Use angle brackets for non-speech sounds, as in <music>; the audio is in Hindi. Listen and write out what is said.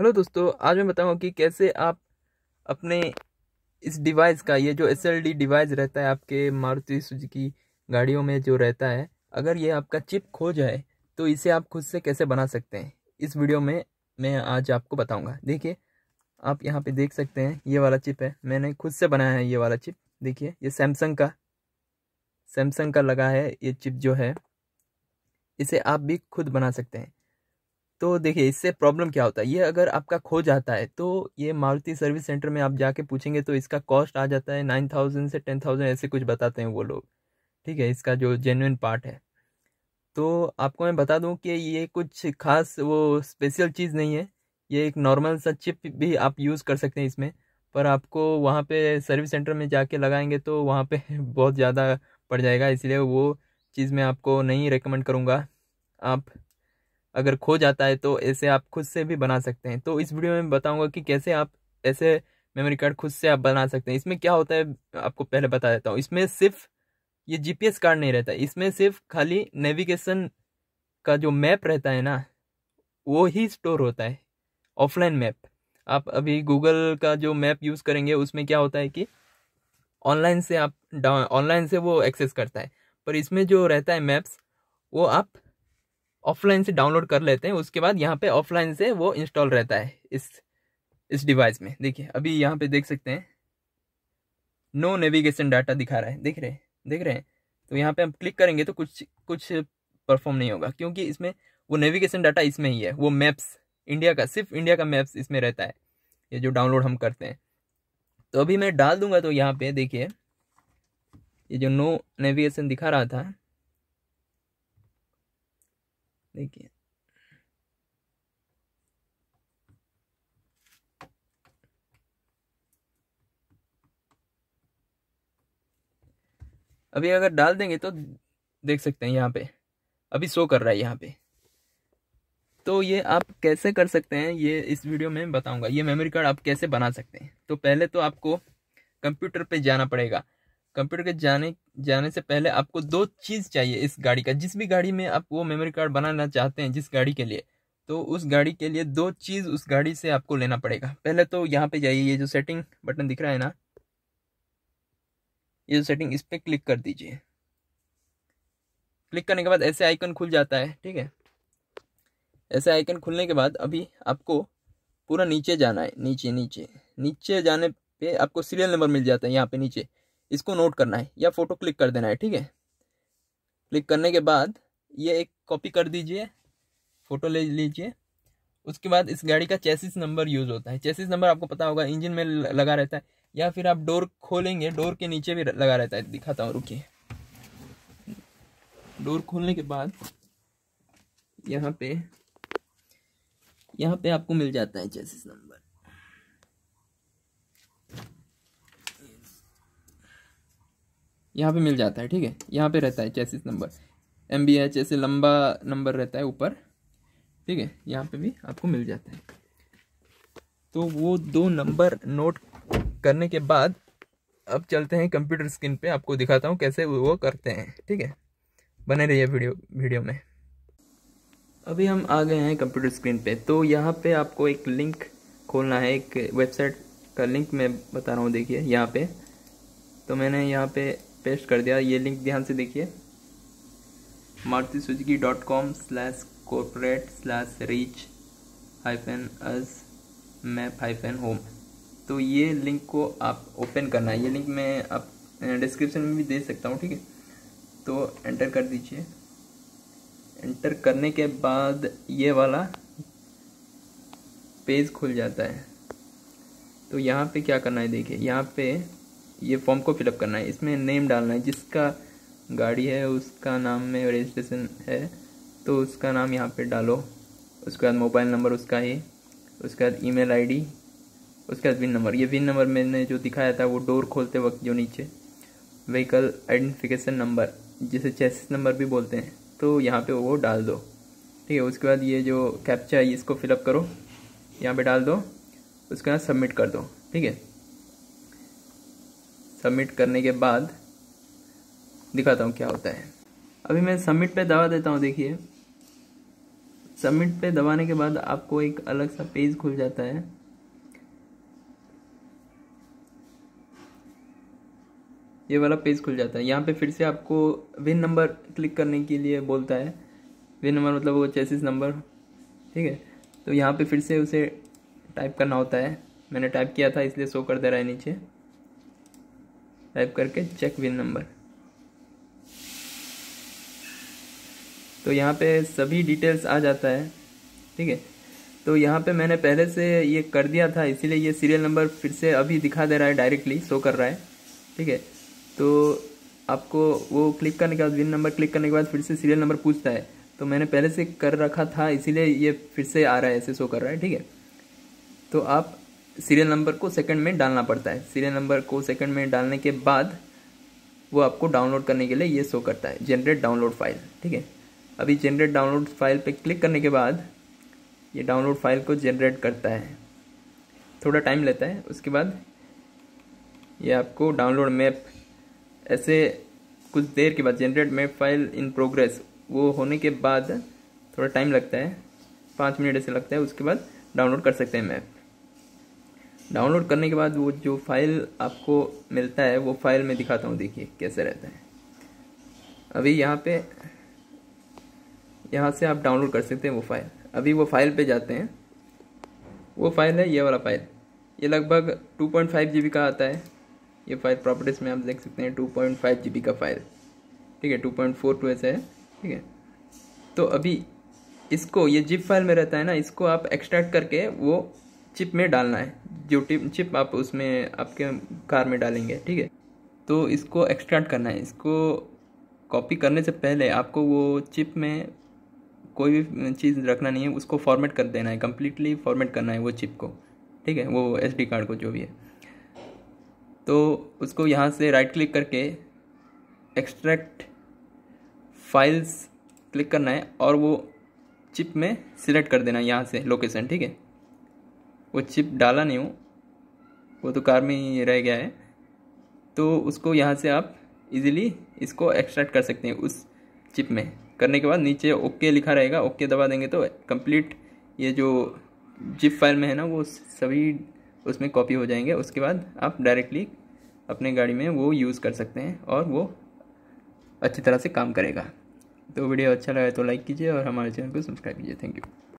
हेलो दोस्तों आज मैं बताऊंगा कि कैसे आप अपने इस डिवाइस का ये जो एस डिवाइस रहता है आपके मारुति सुजुकी गाड़ियों में जो रहता है अगर ये आपका चिप खो जाए तो इसे आप खुद से कैसे बना सकते हैं इस वीडियो में मैं आज आपको बताऊंगा देखिए आप यहाँ पे देख सकते हैं ये वाला चिप है मैंने खुद से बनाया है ये वाला चिप देखिए ये सैमसंग का सैमसंग का लगा है ये चिप जो है इसे आप भी खुद बना सकते हैं तो देखिए इससे प्रॉब्लम क्या होता है ये अगर आपका खो जाता है तो ये मारुति सर्विस सेंटर में आप जाके पूछेंगे तो इसका कॉस्ट आ जाता है नाइन थाउजेंड से टेन थाउजेंड ऐसे कुछ बताते हैं वो लोग ठीक है इसका जो जेनुइन पार्ट है तो आपको मैं बता दूं कि ये कुछ खास वो स्पेशल चीज़ नहीं है ये एक नॉर्मल सा चिप भी आप यूज़ कर सकते हैं इसमें पर आपको वहाँ पर सर्विस सेंटर में जाके लगाएंगे तो वहाँ पर <laughs> बहुत ज़्यादा पड़ जाएगा इसलिए वो चीज़ मैं आपको नहीं रिकमेंड करूँगा आप अगर खो जाता है तो ऐसे आप खुद से भी बना सकते हैं तो इस वीडियो में बताऊंगा कि कैसे आप ऐसे मेमोरी कार्ड खुद से आप बना सकते हैं इसमें क्या होता है आपको पहले बता देता हूँ इसमें सिर्फ ये जीपीएस कार्ड नहीं रहता इसमें सिर्फ खाली नेविगेशन का जो मैप रहता है ना वो ही स्टोर होता है ऑफलाइन मैप आप अभी गूगल का जो मैप यूज़ करेंगे उसमें क्या होता है कि ऑनलाइन से आप डाउन ऑनलाइन से वो एक्सेस करता है पर इसमें जो रहता है मैप्स वो आप ऑफलाइन से डाउनलोड कर लेते हैं उसके बाद यहाँ पे ऑफलाइन से वो इंस्टॉल रहता है इस इस डिवाइस में देखिए अभी यहाँ पे देख सकते हैं नो नेविगेशन डाटा दिखा रहा है देख रहे हैं देख रहे हैं तो यहाँ पे हम क्लिक करेंगे तो कुछ कुछ परफॉर्म नहीं होगा क्योंकि इसमें वो नेविगेशन डाटा इसमें ही है वो मैप्स इंडिया का सिर्फ इंडिया का मैप्स इसमें रहता है ये जो डाउनलोड हम करते हैं तो अभी मैं डाल दूंगा तो यहाँ पे देखिए ये जो नो नेविगेशन दिखा रहा था they get. अभी अगर डाल देंगे तो देख सकते हैं यहाँ पे अभी शो कर रहा है यहाँ पे तो ये आप कैसे कर सकते हैं ये इस वीडियो में बताऊंगा ये मेमोरी कार्ड आप कैसे बना सकते हैं तो पहले तो आपको कंप्यूटर पे जाना पड़ेगा कंप्यूटर के जाने जाने से पहले आपको दो चीज़ चाहिए इस गाड़ी का जिस भी गाड़ी में आप वो मेमोरी कार्ड बनाना चाहते हैं जिस गाड़ी के लिए तो उस गाड़ी के लिए दो चीज़ उस गाड़ी से आपको लेना पड़ेगा पहले तो यहाँ पे जाइए ये जो सेटिंग बटन दिख रहा है ना ये जो सेटिंग इस पर क्लिक कर दीजिए क्लिक करने के बाद ऐसे आइकन खुल जाता है ठीक है ऐसे आइकन खुलने के बाद अभी आपको पूरा नीचे जाना है नीचे नीचे नीचे जाने पे आपको सीरियल नंबर मिल जाता है यहाँ पे नीचे इसको नोट करना है या फोटो क्लिक कर देना है ठीक है क्लिक करने के बाद ये एक कॉपी कर दीजिए फ़ोटो ले लीजिए उसके बाद इस गाड़ी का चेसिस नंबर यूज़ होता है चेसिस नंबर आपको पता होगा इंजन में लगा रहता है या फिर आप डोर खोलेंगे डोर के नीचे भी लगा रहता है दिखाता हूँ रुकिए डोर खोलने के बाद यहाँ पे यहाँ पे आपको मिल जाता है चेसिस नंबर यहाँ पे मिल जाता है ठीक है यहाँ पे रहता है chassis number M B H ऐसे लंबा नंबर रहता है ऊपर ठीक है यहाँ पे भी आपको मिल जाता है तो वो दो नंबर नोट करने के बाद अब चलते हैं कंप्यूटर स्क्रीन पे आपको दिखाता हूँ कैसे वो करते हैं ठीक है बने रहिए वीडियो वीडियो में अभी हम आ गए हैं कंप्यूटर स्क्रीन पे तो यहाँ पे आपको एक लिंक खोलना है एक वेबसाइट का लिंक मैं बता रहा हूँ देखिए यहाँ पे तो मैंने यहाँ पे पेस्ट कर दिया ये लिंक ध्यान से देखिए Maruti Suzuki dot com slash corporate slash reach hyphen us map hyphen home तो ये लिंक को आप ओपन करना है ये लिंक मैं आप डिस्क्रिप्शन में भी दे सकता हूँ ठीक है तो एंटर कर दीजिए एंटर करने के बाद ये वाला पेज खुल जाता है तो यहाँ पे क्या करना है देखिए यहाँ पे ये फॉर्म को फिलअप करना है इसमें नेम डालना है जिसका गाड़ी है उसका नाम में रजिस्ट्रेशन है तो उसका नाम यहाँ पे डालो उसके बाद मोबाइल नंबर उसका ही उसके बाद ई मेल उसके बाद विन नंबर ये विन नंबर मैंने जो दिखाया था वो डोर खोलते वक्त जो नीचे व्हीकल आइडेंटिफिकेशन नंबर जिसे चेसिस नंबर भी बोलते हैं तो यहाँ पे वो डाल दो ठीक है उसके बाद ये जो कैप्चा है इसको फिलअप करो यहाँ पे डाल दो उसके बाद सबमिट कर दो ठीक है सबमिट करने के बाद दिखाता हूँ क्या होता है अभी मैं सबमिट पे दबा देता हूँ देखिए सबमिट पे दबाने के बाद आपको एक अलग सा पेज खुल जाता है ये वाला पेज खुल जाता है यहाँ पे फिर से आपको विन नंबर क्लिक करने के लिए बोलता है विन नंबर मतलब वो चेसिस नंबर ठीक है तो यहाँ पे फिर से उसे टाइप करना होता है मैंने टाइप किया था इसलिए शो कर दे रहा है नीचे टाइप करके चेक विन नंबर तो यहाँ पे सभी डिटेल्स आ जाता है ठीक है तो यहाँ पे मैंने पहले से ये कर दिया था इसीलिए ये सीरियल नंबर फिर से अभी दिखा दे रहा है डायरेक्टली शो कर रहा है ठीक है तो आपको वो क्लिक करने के बाद विन नंबर क्लिक करने के बाद फिर से सीरियल नंबर पूछता है तो मैंने पहले से कर रखा था इसीलिए ये फिर से आ रहा है ऐसे शो कर रहा है ठीक है तो आप सीरियल नंबर को सेकंड में डालना पड़ता है सीरियल नंबर को सेकंड में डालने के बाद वो आपको डाउनलोड करने के लिए ये शो करता है जनरेट डाउनलोड फाइल ठीक है अभी जनरेट डाउनलोड फाइल पे क्लिक करने के बाद ये डाउनलोड फाइल को जनरेट करता है थोड़ा टाइम लेता है उसके बाद ये आपको डाउनलोड मैप ऐसे कुछ देर के बाद generate map file in progress वो होने के बाद थोड़ा टाइम लगता है पाँच मिनट ऐसे लगता है उसके बाद डाउनलोड कर सकते हैं मैप डाउनलोड करने के बाद वो जो फाइल आपको मिलता है वो फाइल में दिखाता हूँ देखिए कैसे रहता है अभी यहाँ पे यहाँ से आप डाउनलोड कर सकते हैं वो फाइल अभी वो फाइल पे जाते हैं वो फाइल है ये वाला फाइल ये लगभग 2.5 जीबी का आता है ये फाइल प्रॉपर्टीज़ में आप देख सकते हैं 2.5 जीबी का फाइल ठीक है 2.42 ऐसा है ठीक है तो अभी इसको ये जिप फाइल में रहता है ना इसको आप एक्सट्रैक्ट करके वो चिप में डालना है जो चिप आप उसमें आपके कार में डालेंगे ठीक है तो इसको एक्सट्रैक्ट करना है इसको कॉपी करने से पहले आपको वो चिप में कोई भी चीज़ रखना नहीं है उसको फॉर्मेट कर देना है कम्प्लीटली फॉर्मेट करना है वो चिप को ठीक है वो एस कार्ड को जो भी है तो उसको यहाँ से राइट क्लिक करके एक्सट्रैक्ट फाइल्स क्लिक करना है और वो चिप में सिलेक्ट कर देना है यहाँ से लोकेशन ठीक है वो चिप डाला नहीं हूँ वो तो कार में ही रह गया है तो उसको यहाँ से आप इजीली इसको एक्सट्रैक्ट कर सकते हैं उस चिप में करने के बाद नीचे ओके लिखा रहेगा ओके दबा देंगे तो कंप्लीट ये जो जिप फाइल में है ना वो सभी उसमें कॉपी हो जाएंगे उसके बाद आप डायरेक्टली अपने गाड़ी में वो यूज़ कर सकते हैं और वो अच्छी तरह से काम करेगा तो वीडियो अच्छा लगा तो लाइक कीजिए और हमारे चैनल को सब्सक्राइब कीजिए थैंक यू